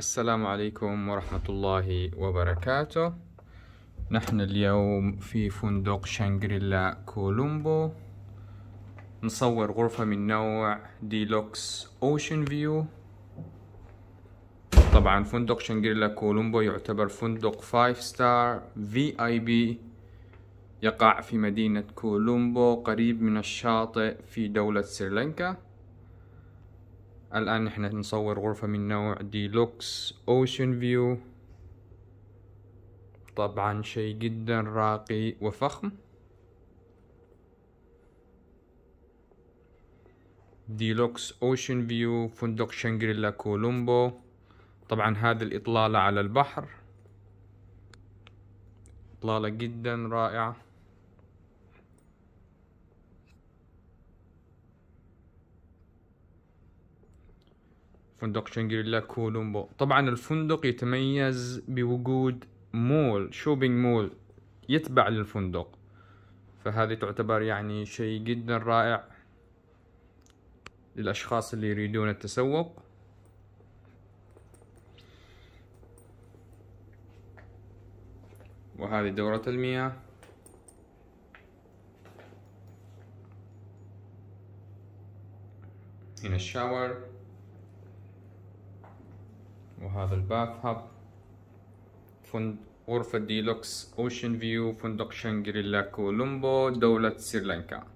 السلام عليكم ورحمة الله وبركاته نحن اليوم في فندق شانغريلا كولومبو نصور غرفة من نوع ديلوكس أوشن فيو طبعا فندق شانغريلا كولومبو يعتبر فندق 5 ستار في اي بي يقع في مدينة كولومبو قريب من الشاطئ في دولة سريلانكا الآن نحن نصور غرفة من نوع دي لوكس أوشن فيو طبعا شيء جدا راقي وفخم ديلوكس أوشن فيو فندق شنغريلا كولومبو طبعا هذا الإطلالة على البحر إطلالة جدا رائعة فندق شنغريلا كولومبو طبعا الفندق يتميز بوجود مول شوبينج مول يتبع للفندق فهذه تعتبر يعني شيء جدا رائع للأشخاص اللي يريدون التسوق وهذه دورة المياه هنا الشاور وهذا الباث هاب غرفة ديلوكس أوشن فيو فندق شنغريلا كولومبو دولة سريلانكا